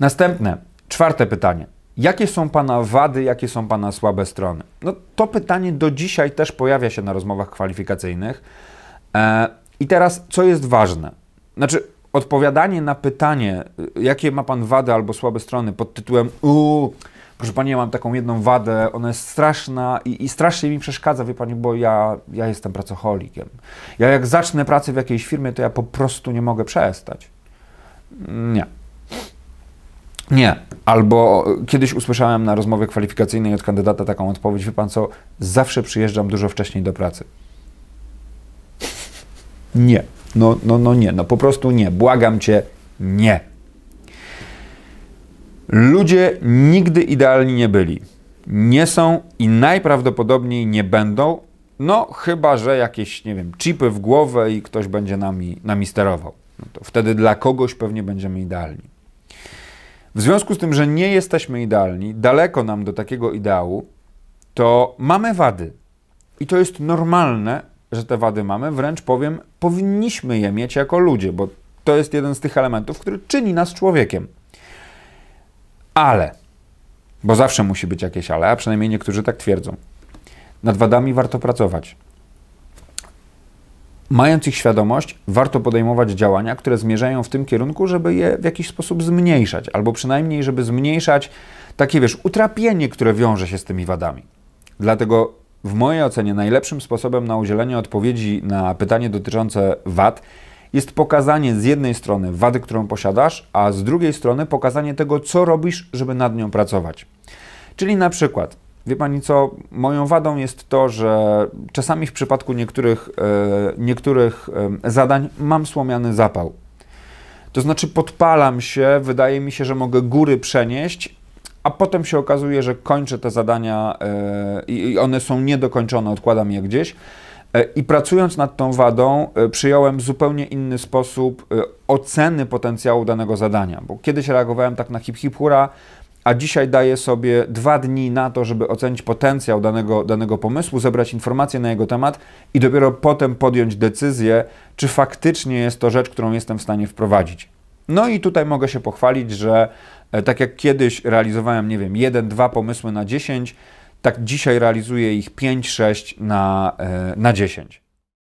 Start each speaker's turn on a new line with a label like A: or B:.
A: Następne, czwarte pytanie. Jakie są Pana wady, jakie są Pana słabe strony? No to pytanie do dzisiaj też pojawia się na rozmowach kwalifikacyjnych. E, I teraz, co jest ważne? Znaczy, odpowiadanie na pytanie, y, jakie ma Pan wady albo słabe strony pod tytułem uuu, proszę Pani, ja mam taką jedną wadę, ona jest straszna i, i strasznie mi przeszkadza, wie Pani, bo ja, ja jestem pracocholikiem. Ja jak zacznę pracę w jakiejś firmie, to ja po prostu nie mogę przestać. Nie. Nie. Albo kiedyś usłyszałem na rozmowie kwalifikacyjnej od kandydata taką odpowiedź: Wie pan co, zawsze przyjeżdżam dużo wcześniej do pracy. Nie. No, no, no nie. No po prostu nie. Błagam cię, nie. Ludzie nigdy idealni nie byli. Nie są i najprawdopodobniej nie będą. No, chyba że jakieś, nie wiem, chipy w głowę i ktoś będzie nami, nami sterował. No to wtedy dla kogoś pewnie będziemy idealni. W związku z tym, że nie jesteśmy idealni, daleko nam do takiego ideału, to mamy wady. I to jest normalne, że te wady mamy, wręcz powiem, powinniśmy je mieć jako ludzie, bo to jest jeden z tych elementów, który czyni nas człowiekiem. Ale, bo zawsze musi być jakieś ale, a przynajmniej niektórzy tak twierdzą, nad wadami warto pracować. Mając ich świadomość, warto podejmować działania, które zmierzają w tym kierunku, żeby je w jakiś sposób zmniejszać, albo przynajmniej, żeby zmniejszać takie, wiesz, utrapienie, które wiąże się z tymi wadami. Dlatego w mojej ocenie najlepszym sposobem na udzielenie odpowiedzi na pytanie dotyczące wad jest pokazanie z jednej strony wady, którą posiadasz, a z drugiej strony pokazanie tego, co robisz, żeby nad nią pracować. Czyli na przykład Wie Pani co, moją wadą jest to, że czasami w przypadku niektórych, e, niektórych e, zadań mam słomiany zapał. To znaczy podpalam się, wydaje mi się, że mogę góry przenieść, a potem się okazuje, że kończę te zadania e, i one są niedokończone, odkładam je gdzieś. I pracując nad tą wadą, przyjąłem zupełnie inny sposób oceny potencjału danego zadania, bo kiedyś reagowałem tak na hip hip hura, a dzisiaj daję sobie dwa dni na to, żeby ocenić potencjał danego, danego pomysłu, zebrać informacje na jego temat i dopiero potem podjąć decyzję, czy faktycznie jest to rzecz, którą jestem w stanie wprowadzić. No i tutaj mogę się pochwalić, że e, tak jak kiedyś realizowałem, nie wiem, jeden, dwa pomysły na 10, tak dzisiaj realizuję ich 5, 6 na, e, na 10.